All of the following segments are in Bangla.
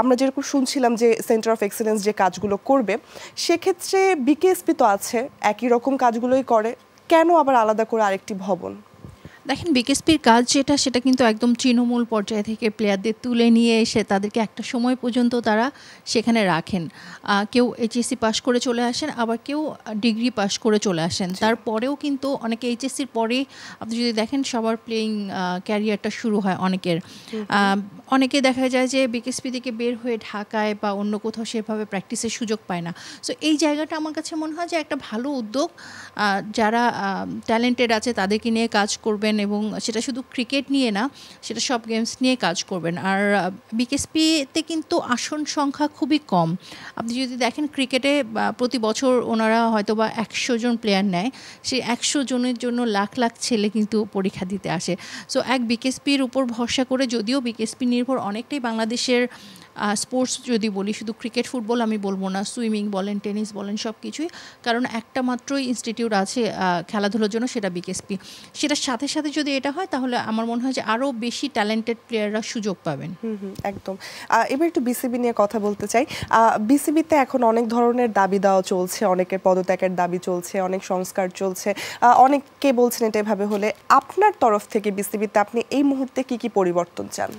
আমরা যেরকম শুনছিলাম যে সেন্টার অফ এক্সেলেন্স যে কাজগুলো করবে সেক্ষেত্রে বিকেএসপি তো আছে একই রকম কাজগুলোই করে কেন আবার আলাদা করে আরেকটি ভবন দেখেন বিকেএসপির কাজ যেটা সেটা কিন্তু একদম তৃণমূল পর্যায় থেকে প্লেয়ারদের তুলে নিয়ে এসে তাদেরকে একটা সময় পর্যন্ত তারা সেখানে রাখেন কেউ এইচএসসি পাশ করে চলে আসেন আবার কেউ ডিগ্রি পাশ করে চলে আসেন তারপরেও কিন্তু অনেকে এইচএসসির পরে আপনি যদি দেখেন সবার প্লেয়িং ক্যারিয়ারটা শুরু হয় অনেকের অনেকে দেখা যায় যে বিকেএসপি থেকে বের হয়ে ঢাকায় বা অন্য কোথাও সেভাবে প্র্যাকটিসের সুযোগ পায় না সো এই জায়গাটা আমার কাছে মনে হয় যে একটা ভালো উদ্যোগ যারা ট্যালেন্টেড আছে তাদেরকে নিয়ে কাজ করবেন এবং সেটা শুধু ক্রিকেট নিয়ে না সেটা সব গেমস নিয়ে কাজ করবেন আর বিকেএসপিতে কিন্তু আসন সংখ্যা খুবই কম আপনি যদি দেখেন ক্রিকেটে প্রতি বছর ওনারা হয়তো বা একশো জন প্লেয়ার নেয় সেই একশো জনের জন্য লাখ লাখ ছেলে কিন্তু পরীক্ষা দিতে আসে সো এক বিকেএসপির উপর ভরসা করে যদিও বিকেএসপি নির্ভর অনেকটাই বাংলাদেশের স্পোর্টস যদি বলি শুধু ক্রিকেট ফুটবল আমি বলবো না সুইমিং বলেন টেনিস বলেন সব কিছুই কারণ একটা মাত্রই ইনস্টিটিউট আছে খেলাধুলোর জন্য সেটা বিকেএসপি সেটার সাথে সাথে সাথে যদি এটা হয় তাহলে আমার মনে হয় যে আরও বেশি ট্যালেন্টেড প্লেয়াররা সুযোগ পাবেন একদম এবার একটু বিসিবি নিয়ে কথা বলতে চাই বিসিবিতে এখন অনেক ধরনের দাবি দেওয়া চলছে অনেকের পদত্যাগের দাবি চলছে অনেক সংস্কার চলছে অনেককে বলছেন এটা এভাবে হলে আপনার তরফ থেকে বিসিবিতে আপনি এই মুহূর্তে কি কি পরিবর্তন চান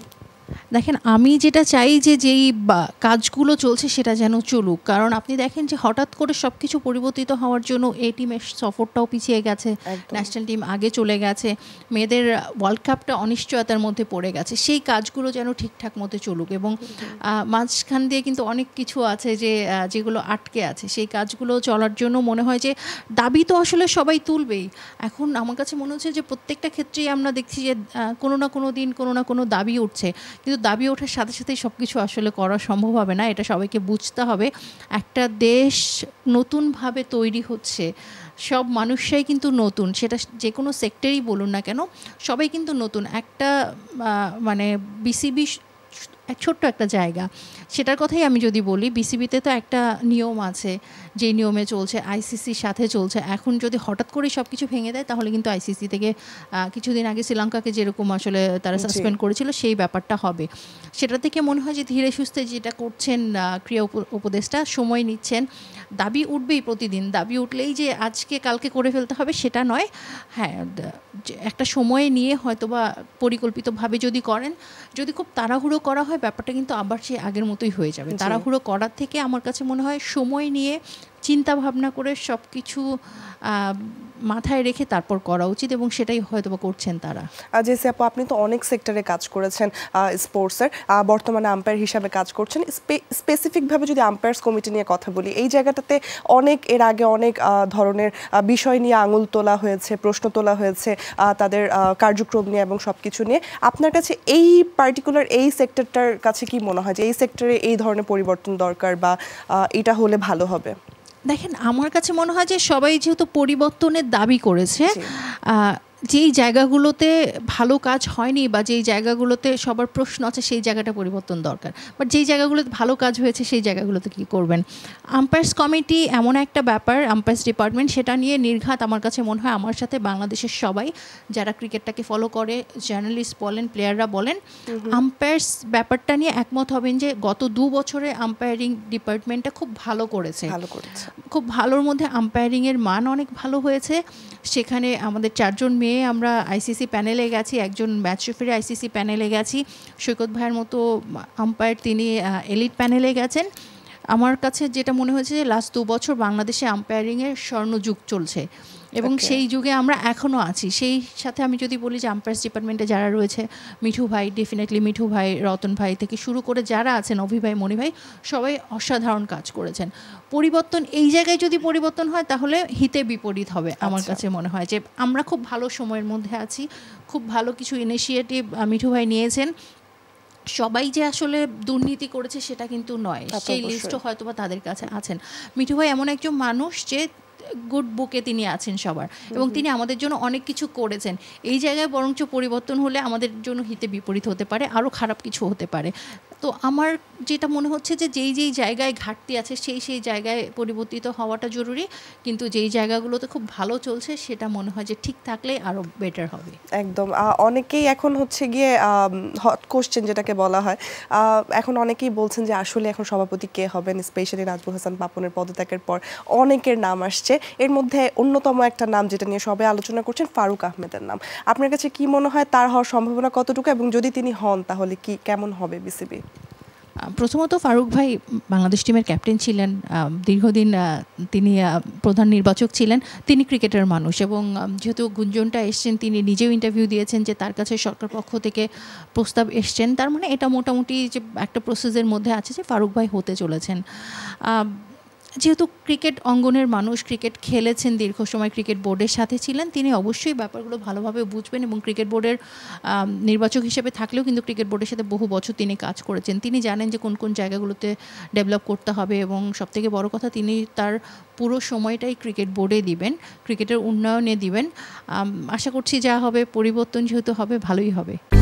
দেখেন আমি যেটা চাই যে যেই কাজগুলো চলছে সেটা যেন চলুক কারণ আপনি দেখেন যে হঠাৎ করে সব কিছু পরিবর্তিত হওয়ার জন্য এ টিমের সফরটাও পিছিয়ে গেছে ন্যাশনাল টিম আগে চলে গেছে মেয়েদের ওয়ার্ল্ড কাপটা অনিশ্চয়তার মধ্যে পড়ে গেছে সেই কাজগুলো যেন ঠিকঠাক মতো চলুক এবং মাঝখান দিয়ে কিন্তু অনেক কিছু আছে যে যেগুলো আটকে আছে সেই কাজগুলো চলার জন্য মনে হয় যে দাবি তো আসলে সবাই তুলবেই এখন আমার কাছে মনে হচ্ছে যে প্রত্যেকটা ক্ষেত্রেই আমরা দেখছি যে কোনো না কোনো দিন কোনো না কোনো দাবি উঠছে কিন্তু দাবি ওঠার সাথে সাথেই সব কিছু আসলে করা সম্ভব হবে না এটা সবাইকে বুঝতে হবে একটা দেশ নতুনভাবে তৈরি হচ্ছে সব মানুষরাই কিন্তু নতুন সেটা যে কোনো সেক্টরই বলুন না কেন সবাই কিন্তু নতুন একটা মানে বিসিবি এক ছোট্ট একটা জায়গা সেটার কথাই আমি যদি বলি বিসিবিতে তো একটা নিয়ম আছে যে নিয়মে চলছে আইসিসির সাথে চলছে এখন যদি হঠাৎ করে সব কিছু ভেঙে দেয় তাহলে কিন্তু আইসিসি থেকে কিছুদিন আগে শ্রীলঙ্কাকে যেরকম আসলে তারা সাসপেন্ড করেছিল সেই ব্যাপারটা হবে সেটা থেকে মনে হয় যে ধীরে সুস্থে যেটা করছেন ক্রিয়া উপদেষ্টা সময় নিচ্ছেন দাবি উঠবেই প্রতিদিন দাবি উঠলেই যে আজকে কালকে করে ফেলতে হবে সেটা নয় হ্যাঁ একটা সময় নিয়ে হয়তোবা পরিকল্পিতভাবে যদি করেন যদি খুব তাড়াহুড়ো করা হয় ব্যাপারটা কিন্তু আবার সেই আগের মতোই হয়ে যাবে তাড়াহুড়ো করার থেকে আমার কাছে মনে হয় সময় নিয়ে চিন্তা ভাবনা করে সব কিছু মাথায় রেখে তারপর করা উচিত এবং সেটাই হয়তো করছেন তারা জেসি আপু আপনি তো অনেক সেক্টরে কাজ করেছেন স্পোর্টসের বর্তমানে আম্পায়ার হিসাবে কাজ করছেন স্পেসিফিকভাবে যদি আম্পায়ার্স কমিটি নিয়ে কথা বলি এই জায়গাটাতে অনেক এর আগে অনেক ধরনের বিষয় নিয়ে আঙুল তোলা হয়েছে প্রশ্ন তোলা হয়েছে তাদের কার্যক্রম নিয়ে এবং সব কিছু নিয়ে আপনার কাছে এই পার্টিকুলার এই সেক্টরটার কাছে কি মনে হয় যে এই সেক্টরে এই ধরনের পরিবর্তন দরকার বা এটা হলে ভালো হবে দেখেন আমার কাছে মনে হয় যে সবাই যেহেতু পরিবর্তনের দাবি করেছে যেই জায়গাগুলোতে ভালো কাজ হয়নি বা যেই জায়গাগুলোতে সবার প্রশ্ন আছে সেই জায়গাটা পরিবর্তন দরকার বাট যেই জায়গাগুলোতে ভালো কাজ হয়েছে সেই জায়গাগুলোতে কী করবেন আম্পায়ার্স কমিটি এমন একটা ব্যাপার আম্পায়ার্স ডিপার্টমেন্ট সেটা নিয়ে নির্ঘাত আমার কাছে মনে হয় আমার সাথে বাংলাদেশের সবাই যারা ক্রিকেটটাকে ফলো করে জার্নালিস্ট বলেন প্লেয়াররা বলেন আম্পায়ার্স ব্যাপারটা নিয়ে একমত হবেন যে গত দু বছরে আম্পায়ারিং ডিপার্টমেন্টটা খুব ভালো করেছে ভালো করেছে খুব ভালোর মধ্যে আম্পায়ারিংয়ের মান অনেক ভালো হয়েছে সেখানে আমাদের চারজন মেয়ে নিয়ে আমরা আইসিসি প্যানেলে গেছি একজন ম্যাচ রেফারি আইসিসি প্যানেলে গেছি সৈকত ভাইয়ের মতো আম্পায়ার তিনি এলিট প্যানেলে গেছেন আমার কাছে যেটা মনে হয়েছে যে লাস্ট দু বছর বাংলাদেশে আম্পায়ারিংয়ের স্বর্ণযুগ চলছে এবং সেই যুগে আমরা এখনও আছি সেই সাথে আমি যদি বলি যে আম্পায়ার্স ডিপার্টমেন্টে যারা রয়েছে মিঠু ভাই ডেফিনেটলি মিঠু ভাই রতন ভাই থেকে শুরু করে যারা আছেন অভি ভাই মণি ভাই সবাই অসাধারণ কাজ করেছেন পরিবর্তন এই জায়গায় যদি পরিবর্তন হয় তাহলে হিতে বিপরীত হবে আমার আচ্ছা। কাছে মনে হয় যে আমরা খুব ভালো সময়ের মধ্যে আছি খুব ভালো কিছু ইনিশিয়েটিভ মিঠু ভাই নিয়েছেন সবাই যে আসলে দুর্নীতি করেছে সেটা কিন্তু নয় সেই লিস্টও হয়তো বা তাদের কাছে আছেন মিঠু ভাই এমন একজন মানুষ যে গুড বুকে তিনি আছেন সবার এবং তিনি আমাদের জন্য অনেক কিছু করেছেন এই জায়গায় বরঞ্চ পরিবর্তন হলে আমাদের জন্য হিতে বিপরীত হতে পারে আরও খারাপ কিছু হতে পারে তো আমার যেটা মনে হচ্ছে যে যেই যেই জায়গায় ঘাটতি আছে সেই সেই জায়গায় পরিবর্তিত হওয়াটা জরুরি কিন্তু যেই জায়গাগুলোতে খুব ভালো চলছে সেটা মনে হয় যে ঠিক থাকলে আরও বেটার হবে একদম অনেকেই এখন হচ্ছে গিয়ে হট কোশ্চেন যেটাকে বলা হয় এখন অনেকেই বলছেন যে আসলে এখন সভাপতি কে হবেন স্পেশালি নাজবুল হাসান পাপনের পদত্যাগের পর অনেকের নাম আসছে আসছে এর মধ্যে অন্যতম একটা নাম যেটা নিয়ে সবাই আলোচনা করছেন ফারুক আহমেদের নাম আপনার কাছে কি মনে হয় তার হওয়ার সম্ভাবনা কতটুকু এবং যদি তিনি হন তাহলে কি কেমন হবে বিসিবি প্রথমত ফারুক ভাই বাংলাদেশ টিমের ক্যাপ্টেন ছিলেন দীর্ঘদিন তিনি প্রধান নির্বাচক ছিলেন তিনি ক্রিকেটের মানুষ এবং যেহেতু গুঞ্জনটা এসছেন তিনি নিজেও ইন্টারভিউ দিয়েছেন যে তার কাছে সরকার পক্ষ থেকে প্রস্তাব এসছেন তার মানে এটা মোটামুটি যে একটা প্রসেসের মধ্যে আছে যে ফারুক ভাই হতে চলেছেন যেহেতু ক্রিকেট অঙ্গনের মানুষ ক্রিকেট খেলেছেন দীর্ঘ সময় ক্রিকেট বোর্ডের সাথে ছিলেন তিনি অবশ্যই ব্যাপারগুলো ভালোভাবে বুঝবেন এবং ক্রিকেট বোর্ডের নির্বাচক হিসেবে থাকলেও কিন্তু ক্রিকেট বোর্ডের সাথে বহু বছর তিনি কাজ করেছেন তিনি জানেন যে কোন কোন জায়গাগুলোতে ডেভেলপ করতে হবে এবং সবথেকে বড় কথা তিনি তার পুরো সময়টাই ক্রিকেট বোর্ডে দিবেন ক্রিকেটের উন্নয়নে দিবেন আশা করছি যা হবে পরিবর্তন যেহেতু হবে ভালোই হবে